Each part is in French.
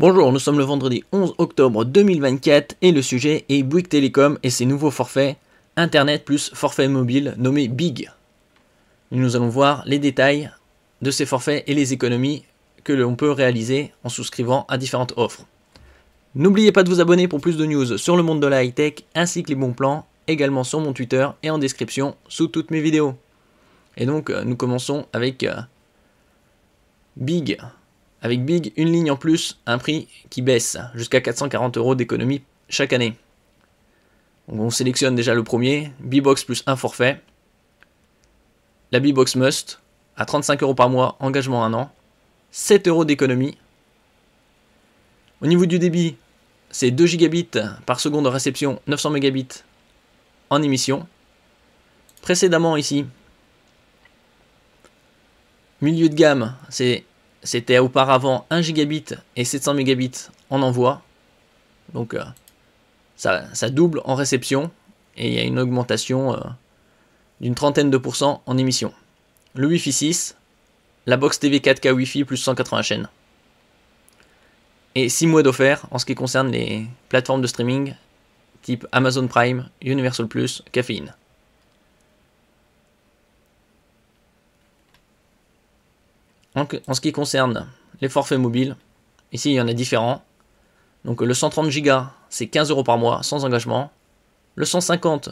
Bonjour, nous sommes le vendredi 11 octobre 2024 et le sujet est Bouygues Telecom et ses nouveaux forfaits Internet plus forfait mobile nommé Big. nous allons voir les détails de ces forfaits et les économies que l'on peut réaliser en souscrivant à différentes offres. N'oubliez pas de vous abonner pour plus de news sur le monde de la high-tech ainsi que les bons plans, également sur mon Twitter et en description sous toutes mes vidéos. Et donc euh, nous commençons avec euh, Big. Avec Big, une ligne en plus, un prix qui baisse jusqu'à 440 euros d'économie chaque année. on sélectionne déjà le premier, B-Box plus un forfait. La B-Box Must, à 35 euros par mois, engagement un an, 7 euros d'économie. Au niveau du débit, c'est 2 gigabits par seconde de réception, 900 mégabits en émission. Précédemment ici, milieu de gamme, c'est c'était auparavant 1 gigabit et 700 mégabits en envoi. Donc euh, ça, double en réception et il y a une augmentation euh, d'une trentaine de pourcents en émission. Le Wi-Fi 6, la box TV 4K Wi-Fi plus 180 chaînes. Et 6 mois d'offert en ce qui concerne les plateformes de streaming type Amazon Prime, Universal Plus, Caféine. En, ce qui concerne les forfaits mobiles, ici il y en a différents. Donc le 130 Go, c'est 15 euros par mois sans engagement. Le 150,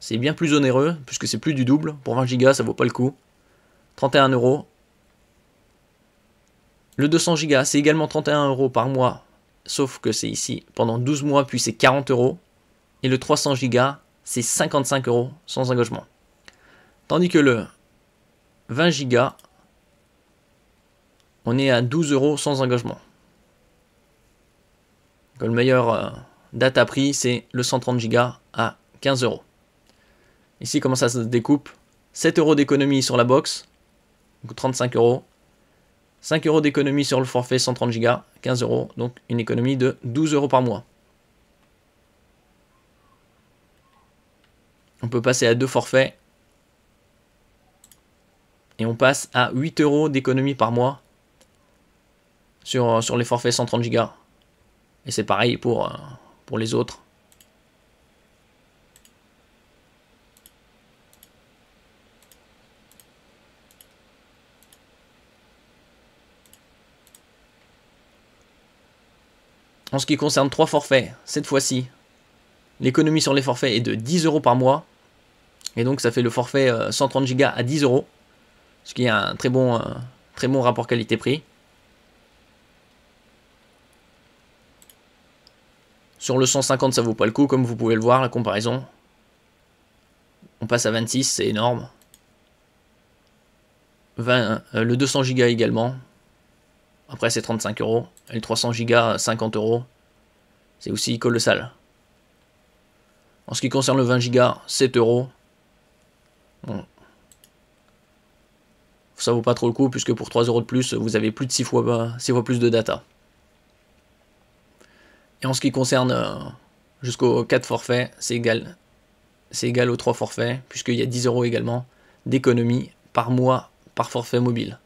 c'est bien plus onéreux puisque c'est plus du double. Pour 20 Go, ça vaut pas le coup. 31 euros. Le 200 Go, c'est également 31 euros par mois, sauf que c'est ici pendant 12 mois, puis c'est 40 euros. Et le 300 Go, c'est 55 euros sans engagement. Tandis que le 20 Go, on est à 12 euros sans engagement. Donc, le meilleur euh, date à prix, c'est le 130 Go à 15 euros. Ici, comment ça se découpe 7 euros d'économie sur la box, donc 35 euros. 5 euros d'économie sur le forfait 130 gigas, 15 euros, donc une économie de 12 euros par mois. On peut passer à deux forfaits. Et on passe à 8 euros d'économie par mois euh, sur, les forfaits 130 Go. Et c'est pareil pour, euh, pour les autres. En ce qui concerne trois forfaits, cette fois-ci, l'économie sur les forfaits est de 10 euros par mois. Et donc ça fait le forfait 130 euh, Go à 10 euros. Ce qui est un très bon, très bon rapport qualité-prix. Sur le 150, ça vaut pas le coup, comme vous pouvez le voir, la comparaison. On passe à 26, c'est énorme. 20, euh, le 200 Go également. Après, c'est 35 euros. Et le 300 Go, 50 euros. C'est aussi colossal. En ce qui concerne le 20 Go, 7 euros. Ça vaut pas trop le coup, puisque pour 3 euros de plus, vous avez plus de fois, 6 fois plus de data. Et en ce qui concerne euh, jusqu'aux 4 forfaits, c'est égal, égal aux 3 forfaits, puisqu'il y a 10 euros également d'économie par mois par forfait mobile.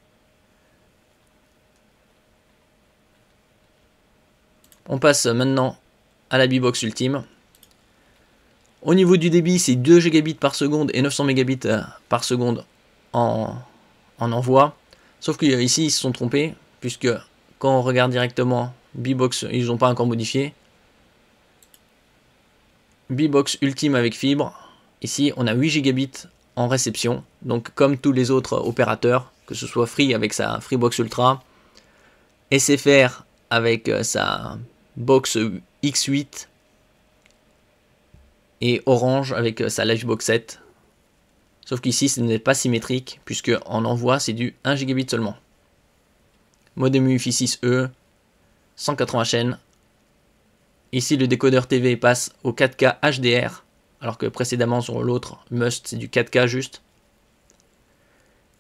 On passe maintenant à la B-Box Ultime. Au niveau du débit, c'est 2 gigabits par seconde et 900 mégabits euh, par seconde en, en envoi. Sauf qu'ici, euh, ils se sont trompés, puisque quand on regarde directement B-Box, ils n'ont pas encore modifié. B-Box Ultime avec fibre. Ici, on a 8 gigabits en réception. Donc, comme tous les autres opérateurs, que ce soit Free avec sa Freebox Ultra, SFR avec euh, sa box X8 et Orange avec euh, sa Livebox 7. Sauf qu'ici, ce n'est pas symétrique puisque en envoi, c'est du 1 gigabit seulement. Modem UFI 6E, 180 chaînes. Ici, le décodeur TV passe au 4K HDR, alors que précédemment sur l'autre Must, c'est du 4K juste.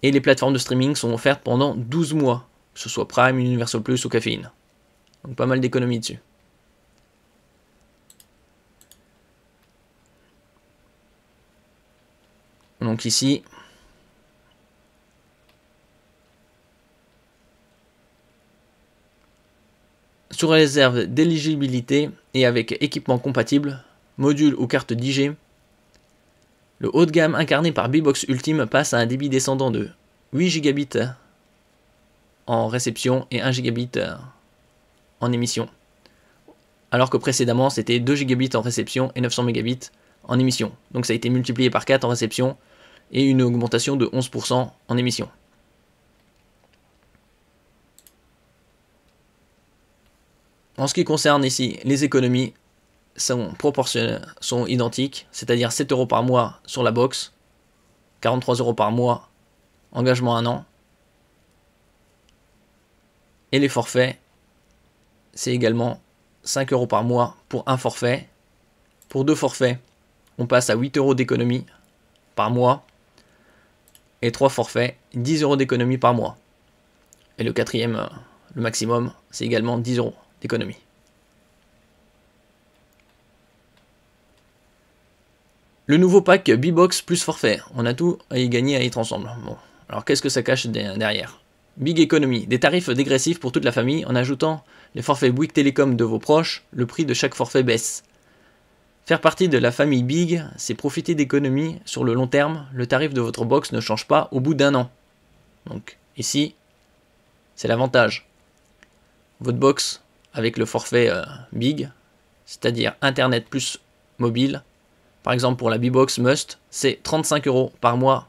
Et les plateformes de streaming sont offertes pendant 12 mois, que ce soit Prime, Universal Plus ou Caffeine. Donc pas mal d'économies dessus. Donc ici, Sous réserve d'éligibilité et avec équipement compatible, module ou carte d'IG, Le haut de gamme incarné par Bbox Ultime passe à un débit descendant de 8 gigabits en réception et 1 gigabit en émission. Alors que précédemment, c'était 2 gigabits en réception et 900 mégabits en émission. Donc ça a été multiplié par 4 en réception et une augmentation de 11% en émission. En ce qui concerne ici les économies, sont, sont identiques, c'est-à-dire 7 euros par mois sur la box, 43 euros par mois, engagement un an. Et les forfaits, c'est également 5 euros par mois pour un forfait. Pour deux forfaits, on passe à 8 euros d'économie par mois. Et trois forfaits, 10 euros d'économie par mois. Et le quatrième, le maximum, c'est également 10 euros d'économie. Le nouveau pack B-Box plus forfait. On a tout à y gagner à être ensemble. Bon, alors qu'est-ce que ça cache derrière Big Economy, des tarifs dégressifs pour toute la famille en ajoutant les forfaits Bouygues Télécom de vos proches, le prix de chaque forfait baisse. Faire partie de la famille Big, c'est profiter d'économies sur le long terme. Le tarif de votre box ne change pas au bout d'un an. Donc ici, c'est l'avantage. Votre box avec le forfait euh, Big, c'est-à-dire Internet plus mobile. Par exemple, pour la B-Box Must, c'est 35 euros par mois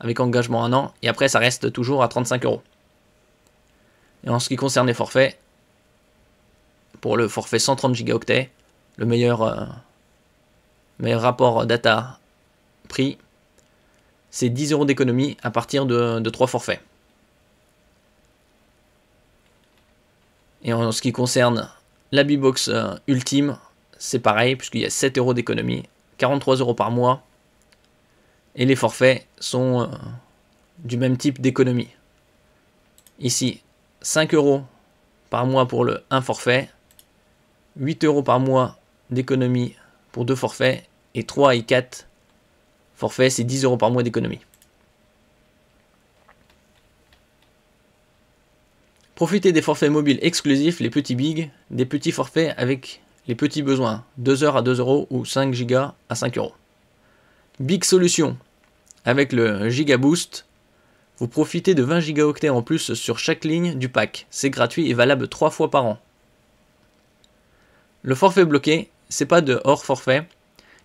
avec engagement un an, et après, ça reste toujours à 35 euros. Et en ce qui concerne les forfaits, pour le forfait 130 gigaoctets, le meilleur, euh, rapport data-prix, c'est 10 euros d'économie à partir de, de 3 forfaits. Et en ce qui concerne la B-Box euh, Ultime, c'est pareil, puisqu'il y a 7 euros d'économie, 43 euros par mois. Et les forfaits sont euh, du même type d'économie. Ici, 5 euros par mois pour le 1 forfait, 8 euros par mois d'économie pour 2 forfaits, et 3 et 4 forfaits, c'est 10 euros par mois d'économie. Profitez des forfaits mobiles exclusifs, les petits bigs, des petits forfaits avec les petits besoins, 2 heures à 2 euros ou 5 gigas à 5 euros. Big solution, avec le giga boost, vous profitez de 20 gigaoctets en plus sur chaque ligne du pack. C'est gratuit et valable 3 fois par an. Le forfait bloqué, c'est pas de hors forfait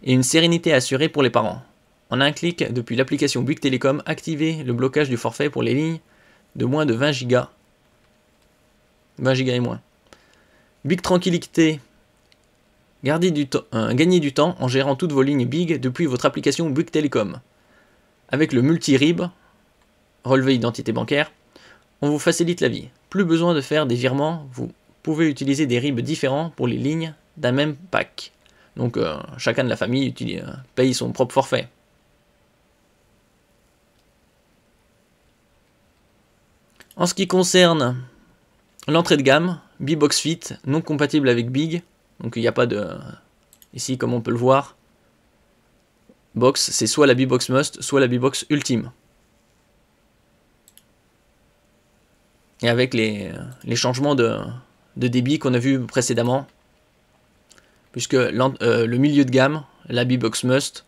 et une sérénité assurée pour les parents. En un clic, depuis l'application Big Telecom, activez le blocage du forfait pour les lignes de moins de 20 gigas 20 Go et moins. Big Tranquillité. Euh, gagnez du temps en gérant toutes vos lignes Big depuis votre application Big Telecom. Avec le multi-RIB, relevé identité bancaire, on vous facilite la vie. Plus besoin de faire des virements, vous pouvez utiliser des RIB différents pour les lignes d'un même pack. Donc euh, chacun de la famille euh, paye son propre forfait. En ce qui concerne L'entrée de gamme, B-Box Fit, non compatible avec Big. Donc il n'y a pas de... Ici, comme on peut le voir, box, c'est soit la B-Box Must, soit la B-Box Ultime. Et avec les, changements de, débit qu'on a vu précédemment, puisque euh, le milieu de gamme, la B-Box Must,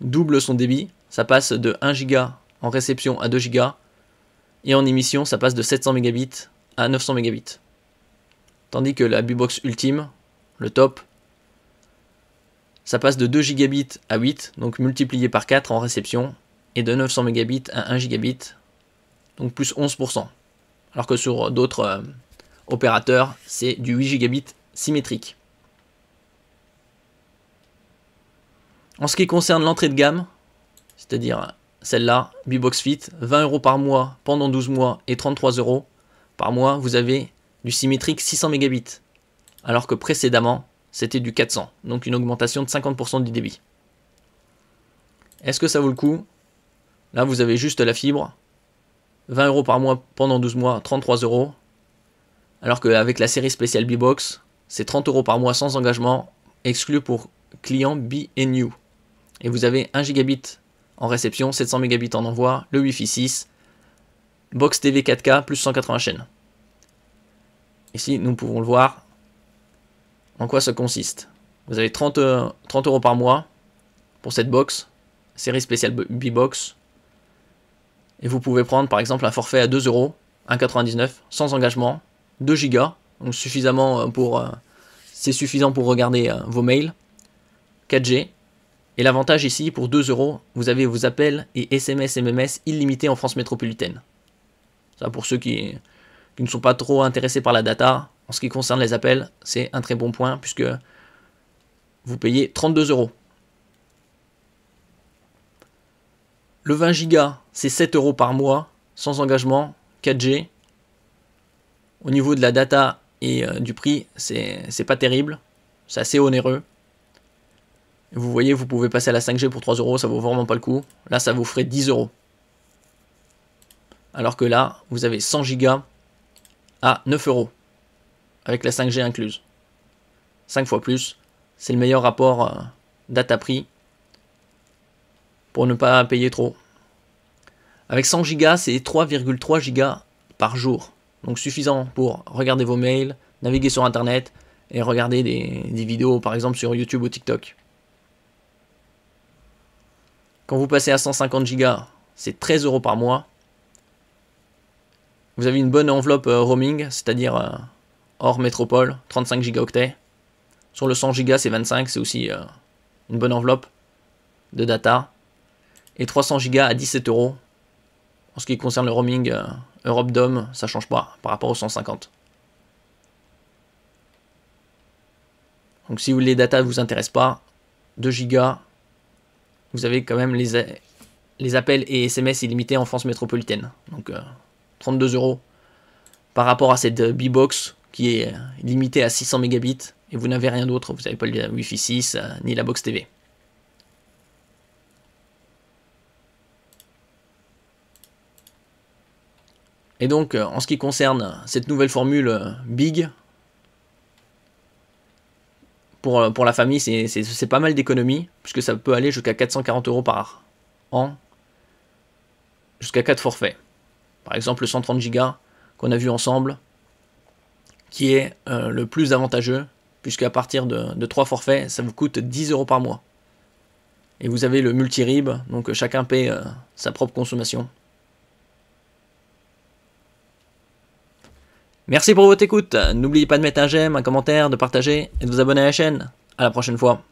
double son débit, ça passe de 1 Giga en réception à 2 Go, et en émission, ça passe de 700 mégabits à 900 mégabits. Tandis que la B-Box ultime, le top, ça passe de 2 gigabits à 8, donc multiplié par 4 en réception, et de 900 mégabits à 1 gigabit, donc plus 11%. Alors que sur d'autres euh, opérateurs, c'est du 8 gigabits symétrique. En ce qui concerne l'entrée de gamme, c'est-à-dire celle-là, B-Box Fit, 20 euros par mois pendant 12 mois et 33 euros, par mois, vous avez du symétrique 600 mégabits, alors que précédemment, c'était du 400, donc une augmentation de 50% du débit. Est-ce que ça vaut le coup Là, vous avez juste la fibre, 20 euros par mois pendant 12 mois, 33 euros, alors qu'avec la série spéciale B-Box, c'est 30 euros par mois sans engagement, exclu pour clients BNU. Et vous avez 1 gigabit en réception, 700 mégabits en envoi, le Wi-Fi 6, Box TV 4K plus 180 chaînes. Ici, nous pouvons le voir en quoi ça consiste. Vous avez 30, euh, euros par mois pour cette box, série spéciale B-Box. Et vous pouvez prendre par exemple un forfait à 2 euros, 1,99, sans engagement, 2 gigas, donc suffisamment euh, pour. Euh, c'est suffisant pour regarder vos mails, 4G. Et l'avantage ici, pour 2 euros, vous avez vos appels et SMS MMS illimités en France métropolitaine pour ceux qui, ne sont pas trop intéressés par la data, en ce qui concerne les appels, c'est un très bon point puisque vous payez 32 euros. Le 20 gigas, c'est 7 euros par mois, sans engagement, 4G. Au niveau de la data et euh, du prix, c'est pas terrible. C'est assez onéreux. Vous voyez, vous pouvez passer à la 5G pour 3 euros, ça vaut vraiment pas le coup. Là, ça vous ferait 10 euros. Alors que là, vous avez 100 gigas à 9 euros. Avec la 5G incluse. 5 fois plus. C'est le meilleur rapport euh, data-prix. Pour ne pas payer trop. Avec 100 gigas, c'est 3,3 gigas par jour. Donc suffisant pour regarder vos mails, naviguer sur Internet et regarder des, des vidéos, par exemple sur YouTube ou TikTok. Quand vous passez à 150 gigas, c'est 13 euros par mois. Vous avez une bonne enveloppe euh, roaming, c'est-à-dire euh, hors métropole, 35 gigaoctets. Sur le 100 giga c'est 25, c'est aussi euh, une bonne enveloppe de data. Et 300 Go à 17 euros. En ce qui concerne le roaming Europe DOM, ça change pas par rapport aux 150. Donc si les data ne vous intéressent pas, 2 gigas, vous avez quand même les, les appels et SMS illimités en France métropolitaine. Donc 32 euros par rapport à cette euh, B-Box qui est euh, limitée à 600 mégabits et vous n'avez rien d'autre, vous n'avez pas le Wi-Fi 6 euh, ni la box TV. Et donc, en ce qui concerne cette nouvelle formule Big, pour, pour la famille, c'est pas mal d'économies, puisque ça peut aller jusqu'à 440 euros par an, jusqu'à 4 forfaits. Par exemple, le 130 Go qu'on a vu ensemble, qui est euh, le plus avantageux, puisque à partir de, de 3 forfaits, ça vous coûte 10 euros par mois. Et vous avez le multi-rib, donc euh, chacun paie euh, sa propre consommation. Merci pour votre écoute. N'oubliez pas de mettre un j'aime, un commentaire, de partager et de vous abonner à la chaîne. À la prochaine fois.